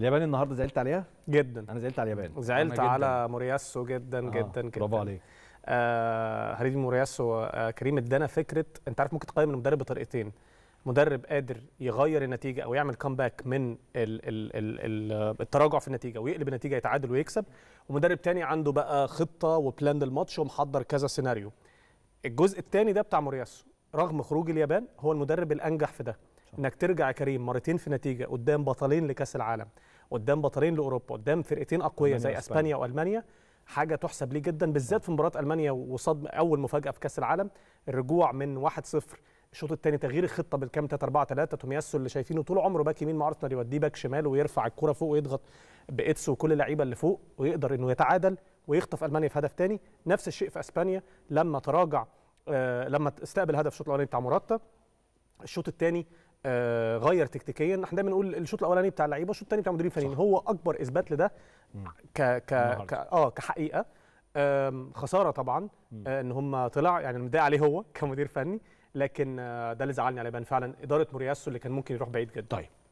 اليابان النهارده زعلت عليها؟ جدا انا زعلت على اليابان زعلت على مورياسو جدا آه. جدا جدا برافو عليك آه مورياسو آه كريم ادانا فكره انت عارف ممكن تقيم المدرب بطريقتين مدرب قادر يغير النتيجه او يعمل كامباك من ال ال ال الـ التراجع في النتيجه ويقلب النتيجه يتعادل ويكسب ومدرب تاني عنده بقى خطه وبلان للماتش ومحضر كذا سيناريو الجزء الثاني ده بتاع مورياسو رغم خروج اليابان هو المدرب الانجح في ده انك ترجع يا كريم مرتين في نتيجه قدام بطلين لكاس العالم قدام بطلين لاوروبا قدام فرقتين اقوياء زي اسبانيا والمانيا حاجه تحسب ليه جدا بالذات في مباراه المانيا وصدم اول مفاجاه في كاس العالم الرجوع من 1-0 الشوط الثاني تغيير الخطه بالكام 3 4 3 تومياسو اللي شايفينه طول عمره باك يمين مع ارسنال يوديه باك شمال ويرفع الكره فوق ويضغط بايتس وكل اللعيبه اللي فوق ويقدر انه يتعادل ويخطف المانيا في هدف ثاني نفس الشيء في اسبانيا لما تراجع آه لما استقبل هدف الشوط الاولاني بتاع موراتا الشوط الثاني آه غير تكتيكيا احنا دايما نقول الشوط الاولاني بتاع اللعيبه الشوط الثاني بتاع المديرين الفنيين هو اكبر اثبات لده ك ك اه كحقيقه خساره طبعا آه ان هم طلع يعني مضايق عليه هو كمدير فني لكن آه، ده اللي زعلني على بان فعلا اداره مورياسو اللي كان ممكن يروح بعيد جدا طيب